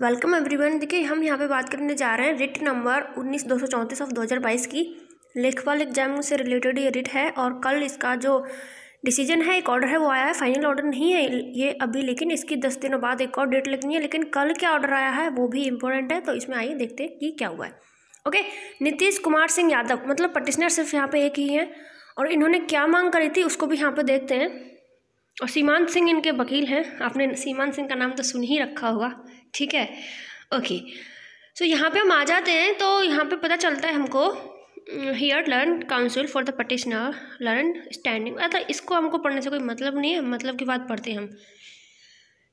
welcome everyone देखिए हम यहाँ पे बात करने जा रहे हैं रिट नंबर उन्नीस दो सौ चौंतीस ऑफ दो हज़ार बाईस की लेखपाल एग्जाम से रिलेटेड ये रिट है और कल इसका जो डिसीजन है एक ऑर्डर है वो आया है फाइनल ऑर्डर नहीं है ये अभी लेकिन इसकी दस दिनों बाद एक और डेट लगनी है लेकिन कल क्या ऑर्डर आया है वो भी इम्पोर्टेंट है तो इसमें आइए देखते हैं कि क्या हुआ है ओके नीतीश कुमार सिंह यादव मतलब पटिशनर सिर्फ यहाँ पे एक ही हैं और इन्होंने क्या मांग करी थी उसको भी यहाँ पे देखते हैं और सीमांत सिंह इनके वकील हैं आपने सीमांत सिंह का नाम तो सुन ही रखा होगा ठीक है ओके सो यहाँ पे हम आ जाते हैं तो यहाँ पे पता चलता है हमको here learn counsel for the petitioner learn standing अतः इसको हमको पढ़ने से कोई मतलब नहीं है मतलब की बात पढ़ते हैं हम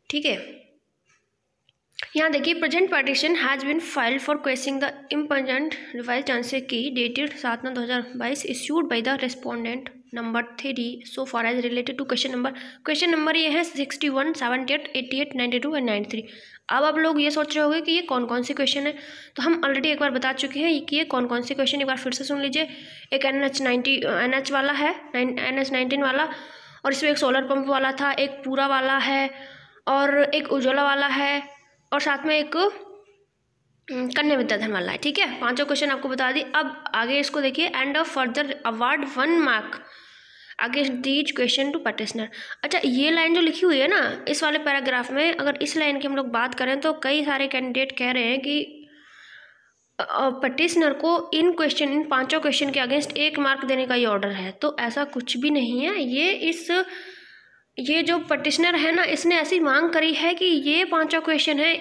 ठीक है यहाँ देखिए present petition has been filed for question the impugned revise chances key dated सात नौ दो हज़ार बाईस issued by the respondent number three so far as related to question number question number ये है sixty one seventy eight eighty eight ninety two and ninety three अब आप लोग ये सोच रहे होंगे कि ये कौन कौन से क्वेश्चन है तो हम ऑलरेडी एक बार बता चुके हैं कि ये कौन कौन से क्वेश्चन एक बार फिर से सुन लीजिए एक N H ninety N H वाला है एन एच नाइनटीन वाला और इसमें एक सोलर पम्प वाला था एक पूरा वाला है और एक उज्ज्वला वाला है और साथ में एक हम्म, कन्या विद्याधन वाला है ठीक है पांचों क्वेश्चन आपको बता दी अब आगे इसको देखिए and of further award one mark आगे दीज क्वेश्चन टू पटिशनर अच्छा ये लाइन जो लिखी हुई है ना इस वाले पैराग्राफ में अगर इस लाइन की हम लोग बात करें तो कई सारे कैंडिडेट कह रहे हैं कि पटिशनर को इन क्वेश्चन इन पांचों क्वेश्चन के अगेंस्ट एक मार्क देने का ये ऑर्डर है तो ऐसा कुछ भी नहीं है ये इस ये जो पटिशनर है ना इसने ऐसी मांग करी है कि ये पांचों क्वेश्चन है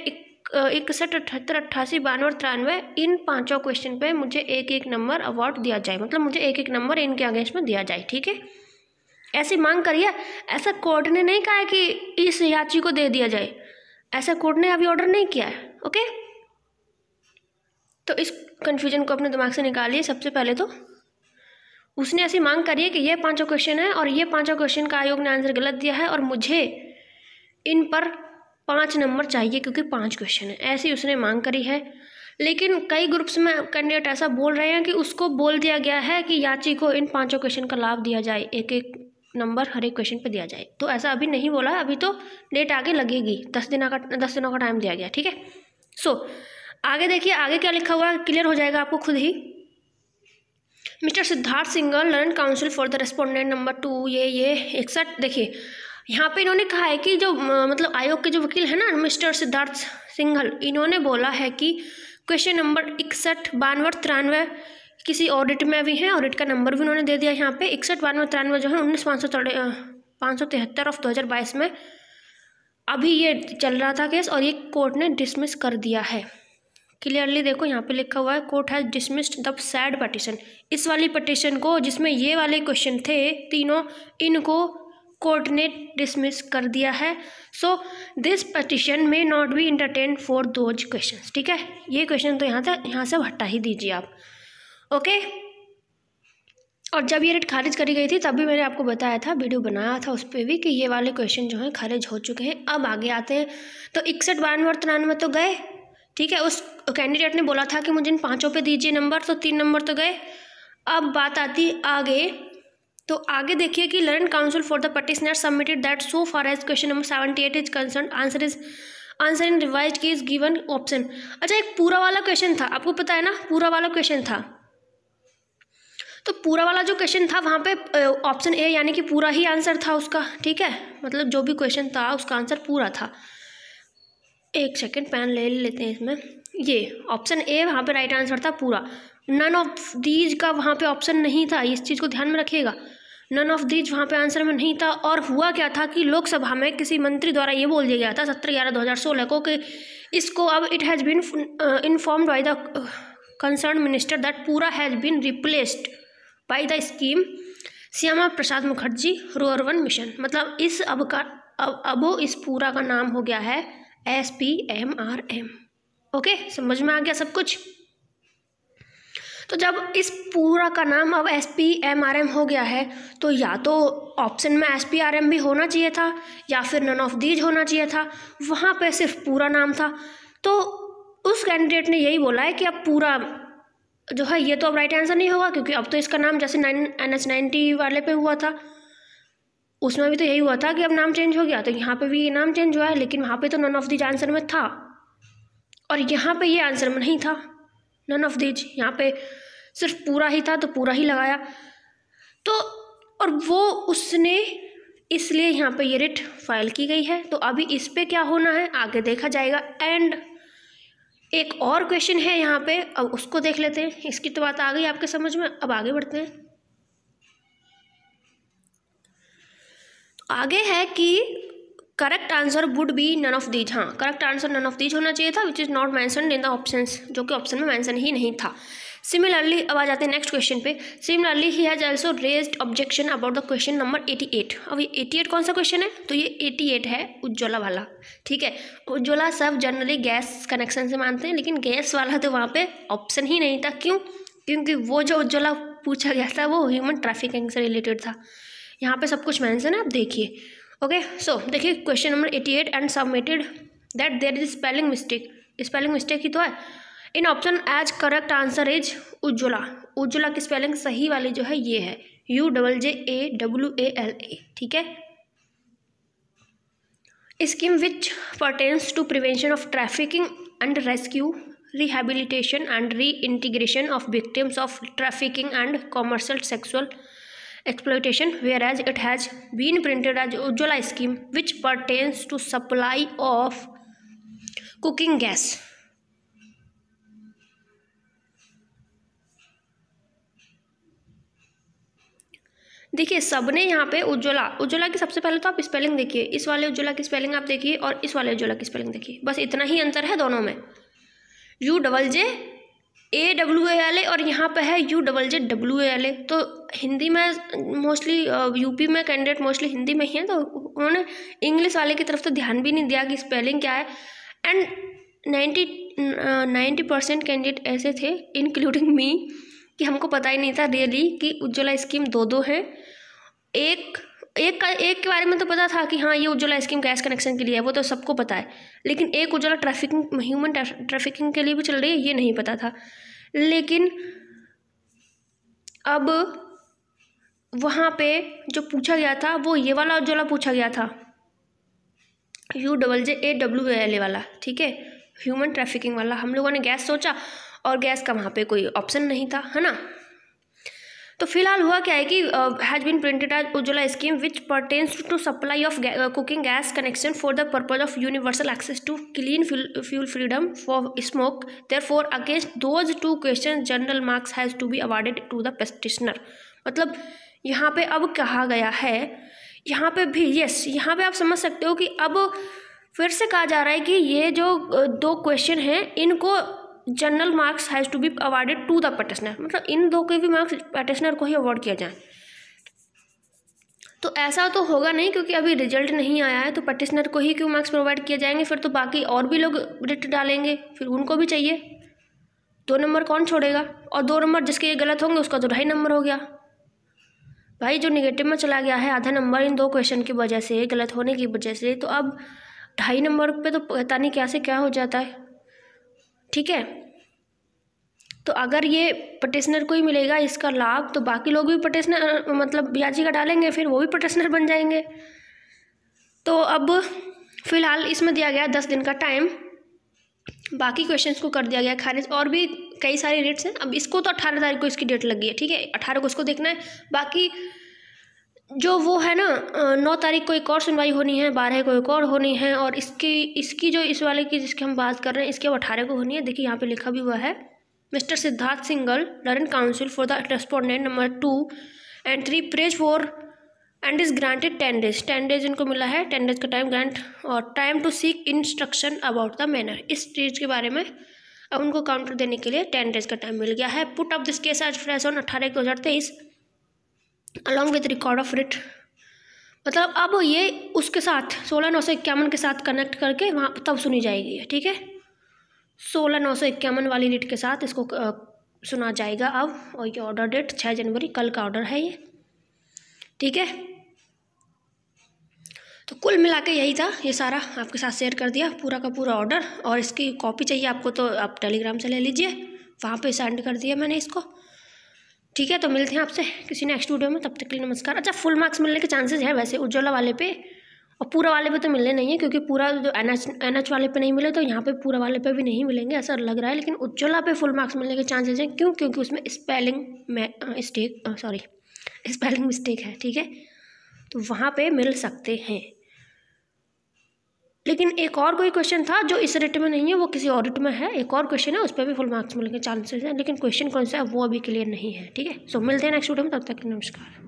इकसठ अठहत्तर अट्ठासी बानवे और तिरानवे इन पांचों क्वेश्चन पे मुझे एक एक नंबर अवार्ड दिया जाए मतलब मुझे एक एक नंबर इनके अगेंस्ट में दिया जाए ठीक है ऐसी मांग करिए ऐसा कोर्ट ने नहीं कहा है कि इस याची को दे दिया जाए ऐसा कोर्ट ने अभी ऑर्डर नहीं किया है ओके तो इस कन्फ्यूजन को अपने दिमाग से निकालिए सबसे पहले तो उसने ऐसी मांग करी है कि ये पांचों क्वेश्चन है और ये पांचों क्वेश्चन का आयोग ने आंसर गलत दिया है और मुझे इन पर पाँच नंबर चाहिए क्योंकि पाँच क्वेश्चन है ऐसी उसने मांग करी है लेकिन कई ग्रुप्स में कैंडिडेट ऐसा बोल रहे हैं कि उसको बोल दिया गया है कि याची को इन पांचों क्वेश्चन का लाभ दिया जाए एक एक नंबर हर एक क्वेश्चन पर दिया जाए तो ऐसा अभी नहीं बोला है अभी तो डेट आगे लगेगी दस दिन का दस दिनों का टाइम दिया गया ठीक है सो आगे देखिए आगे क्या लिखा हुआ है क्लियर हो जाएगा आपको खुद ही mister Siddharth Singhal learn counsel for the respondent number two ये ये इकसठ देखिए यहाँ पे इन्होंने कहा है कि जो मतलब आयोग के जो वकील है ना मिस्टर सिद्धार्थ सिंघल इन्होंने बोला है कि क्वेश्चन नंबर इकसठ बानवे तिरानवे किसी ऑडिट में भी हैं ऑडिट का नंबर भी उन्होंने दे दिया यहाँ पे इकसठ बानवे तिरानवे जो है उन्नीस पाँच सौ पाँच सौ तिहत्तर ऑफ दो हज़ार बाईस में अभी ये चल रहा था केस और ये कोर्ट ने डिसमिस कर दिया है क्लियरली देखो यहाँ पे लिखा हुआ है court has dismissed the said petition इस वाली पटिशन को जिसमें ये वाले क्वेश्चन थे तीनों इनको कोर्ट ने डिसमिस कर दिया है सो दिस पटिशन में not be entertain for those question ठीक है ये क्वेश्चन तो यहाँ से यहाँ से हटा ही दीजिए आप ओके और जब ये रेट खारिज करी गई थी तब भी मैंने आपको बताया था वीडियो बनाया था उस पर भी कि ये वाले क्वेश्चन जो हैं खारिज हो चुके हैं अब आगे आते हैं तो इकसठ बानवे और तिरानवे तो गए ठीक है उस कैंडिडेट ने बोला था कि मुझे इन पाँचों पे दीजिए नंबर तो तीन नंबर तो गए अब बात आती आगे तो आगे देखिए कि learn counsel for the petitioner submitted that so far as question number seventy eight is concern answer is answer in revise key is given option अच्छा एक पूरा वाला क्वेश्चन था आपको पता है ना पूरा वाला क्वेश्चन था तो पूरा वाला जो क्वेश्चन था वहाँ पे ऑप्शन ए यानी कि पूरा ही आंसर था उसका ठीक है मतलब जो भी क्वेश्चन था उसका आंसर पूरा था एक सेकेंड पैन ले लेते हैं इसमें ये ऑप्शन ए वहाँ पे राइट आंसर था पूरा नन ऑफ दीज का वहाँ पे ऑप्शन नहीं था इस चीज़ को ध्यान में रखिएगा नन ऑफ दीज वहाँ पे आंसर में नहीं था और हुआ क्या था कि लोकसभा में किसी मंत्री द्वारा ये बोल दिया गया था सत्रह ग्यारह दो हज़ार सोलह को कि इसको अब it has been informed by the concerned minister that पूरा has been replaced by the scheme Shyama Prasad Mukherjee rurban mission मतलब इस अब का अब अब इस पूरा का नाम हो गया है S P M R M okay समझ में आ गया सब कुछ तो जब इस पूरा का नाम अब S P M R M हो गया है तो या तो ऑप्शन में एस पी आर एम भी होना चाहिए था या फिर नन ऑफ दीज होना चाहिए था वहाँ पे सिर्फ पूरा नाम था तो उस कैंडिडेट ने यही बोला है कि अब पूरा जो है ये तो अब राइट आंसर नहीं होगा क्योंकि अब तो इसका नाम जैसे नाइन एन एच नाइन्टी वाले पे हुआ था उसमें भी तो यही हुआ था कि अब नाम चेंज हो गया तो यहाँ पे भी ये नाम चेंज हुआ है लेकिन वहाँ पे तो नन ऑफ दीज आंसर में था और यहाँ पे ये आंसर में नहीं था नन ऑफ दीज यहाँ पे सिर्फ पूरा ही था तो पूरा ही लगाया तो और वो उसने इसलिए यहाँ पे ये रिट फाइल की गई है तो अभी इस पर क्या होना है आगे देखा जाएगा एंड एक और क्वेश्चन है यहाँ पे अब उसको देख लेते हैं इसकी तो बात आ गई आपके समझ में अब आगे बढ़ते हैं तो आगे है कि correct answer would be none of these हाँ correct answer none of these होना चाहिए था which is not mention in the option जो कि ऑप्शन में मैंसन ही नहीं था सिमिलरली अब आ जाते हैं नेक्स्ट क्वेश्चन पे सिमिलरली ही has also raise objection about the question number eighty eight अब ये एटी एट कौन सा क्वेश्चन है तो ये एटी एट है उज्ज्वला वाला ठीक है उज्ज्वला सब जनरली गैस कनेक्शन से मानते हैं लेकिन गैस वाला तो वहाँ पे ऑप्शन ही नहीं था क्यों क्योंकि वो जो उज्ज्वला पूछा गया था वो ह्यूमन ट्रैफिकिंग से रिलेटेड था यहाँ पर सब कुछ मैंसन है आप देखिए ओके सो देखिए question number eighty eight and submitted that there is spelling mistake spelling mistake ही तो है in option as correct answer is Ujjwala Ujjwala की स्पेलिंग सही वाली जो है ये है U double J A W A L A ठीक है scheme which pertains to prevention of trafficking and rescue rehabilitation and reintegration of victims of trafficking and commercial sexual exploitation whereas it has been printed as Ujjwala scheme which pertains to supply of cooking gas देखिए सबने यहाँ पे उज्ज्वला उज्ज्वला की सबसे पहले तो आप spelling देखिए इस वाले उज्ज्वला की स्पेलिंग आप देखिए और इस वाले उज्ज्वला की स्पेलिंग देखिए बस इतना ही अंतर है दोनों में U double J A W A L A और यहाँ पे है U double J W A L A तो हिंदी में मोस्टली यूपी uh, में कैंडिडेट मोस्टली हिंदी में ही हैं तो उन्होंने इंग्लिश वाले की तरफ तो ध्यान भी नहीं दिया कि स्पेलिंग क्या है and ninety ninety percent candidate ऐसे थे इंक्लूडिंग मी कि हमको पता ही नहीं था रियली कि उज्ज्वला स्कीम दो दो हैं एक एक का एक के बारे में तो पता था कि हाँ ये उज्ज्वला स्कीम गैस कनेक्शन के लिए है वो तो सबको पता है लेकिन एक उज्ज्वला ट्रैफिकिंग ह्यूमन ट्रैफिकिंग के लिए भी चल रही है ये नहीं पता था लेकिन अब वहाँ पे जो पूछा गया था वो ये वाला उज्ज्वला पूछा गया था U double J A W L A वाला ठीक है ह्यूमन ट्रैफिकिंग वाला हम लोगों ने गैस सोचा और गैस का वहाँ पे कोई ऑप्शन नहीं था है ना तो फिलहाल हुआ क्या है कि has been printed as Ujjwala scheme which pertains to supply of cooking gas connection for the purpose of universal access to clean fuel freedom for smoke there for against those two question general marks has to be awarded to the petitioner मतलब यहाँ पे अब कहा गया है यहाँ पे भी यस यहाँ पे आप समझ सकते हो कि अब फिर से कहा जा रहा है कि ये जो दो क्वेश्चन हैं इनको general marks has to be awarded to the petitioner मतलब इन दो के भी मार्क्स पटिशनर को ही अवार्ड किया जाए तो ऐसा तो होगा नहीं क्योंकि अभी रिजल्ट नहीं आया है तो पटिशनर को ही क्यों मार्क्स प्रोवाइड किए जाएंगे फिर तो बाकी और भी लोग रिट डालेंगे फिर उनको भी चाहिए दो नंबर कौन छोड़ेगा और दो नंबर जिसके ये गलत होंगे उसका तो ढाई नंबर हो गया भाई जो निगेटिव में चला गया है आधा नंबर इन दो क्वेश्चन की वजह से गलत होने की वजह से तो अब ढाई नंबर पे तो पता नहीं कैसे क्या हो जाता है ठीक है तो अगर ये पटिशनर को ही मिलेगा इसका लाभ तो बाकी लोग भी पटिशनर मतलब याचिका डालेंगे फिर वो भी पटिशनर बन जाएंगे तो अब फिलहाल इसमें दिया गया दस दिन का टाइम बाकी क्वेश्चंस को कर दिया गया खारिज और भी कई सारे डेट्स हैं अब इसको तो अट्ठारह तारीख को इसकी डेट लगी है ठीक है अट्ठारह को इसको देखना है बाकी जो वो है ना नौ तारीख को एक और सुनवाई होनी है बारह को एक और होनी है और इसकी इसकी जो इस वाले की जिसकी हम बात कर रहे हैं इसकी अब अठारह को होनी है देखिए यहाँ पे लिखा भी हुआ है mister Siddharth Singhal learn counsel for the respondent number two and three pray for and is granted ten days ten days इनको मिला है टेन डेज का टाइम ग्रांट और time to seek instruction about the manner इस चीज़ के बारे में अब उनको काउंटर देने के लिए टेन डेज का टाइम मिल गया है put of this case as fresh on अठारह दो हज़ार तेईस along with record of writ मतलब अब ये उसके साथ सोलह नौ सौ इक्यावन के साथ कनेक्ट करके वहाँ तब सुनी जाएगी ठीक है सोलह नौ सौ इक्यावन वाली रिट के साथ इसको आ, सुना जाएगा अब और ये ऑर्डर डेट छः जनवरी कल का ऑर्डर है ये ठीक है तो कुल मिला के यही था ये सारा आपके साथ शेयर कर दिया पूरा का पूरा ऑर्डर और इसकी कॉपी चाहिए आपको तो आप टेलीग्राम से ले लीजिए वहाँ पे सेंड कर दिया मैंने इसको ठीक है तो मिलते हैं आपसे किसी नेक्स्ट वीडियो में तब तक के लिए नमस्कार अच्छा फुल मार्क्स मिलने के चांसेस है वैसे उज्ज्वला वाले पे और पूरा वाले पे तो मिलने नहीं है क्योंकि पूरा जो एन एच एन एच वाले पे नहीं मिले तो यहाँ पे पूरा वाले पे भी नहीं मिलेंगे ऐसा लग रहा है लेकिन उज्ज्वला पे फुल मार्क्स मिलने के चांसेज हैं क्यों क्योंकि उसमें spelling mistake sorry spelling mistake है ठीक है तो वहाँ पर मिल सकते हैं लेकिन एक और कोई क्वेश्चन था जो इस रिट में नहीं है वो किसी और रिट में है एक और क्वेश्चन है उस पर भी फुल मार्क्स मिलने के चांसेस हैं लेकिन क्वेश्चन कौन सा है वो अभी क्लियर नहीं है ठीक है सो मिलते हैं नेक्स्ट वीडियो में तब तक नमस्कार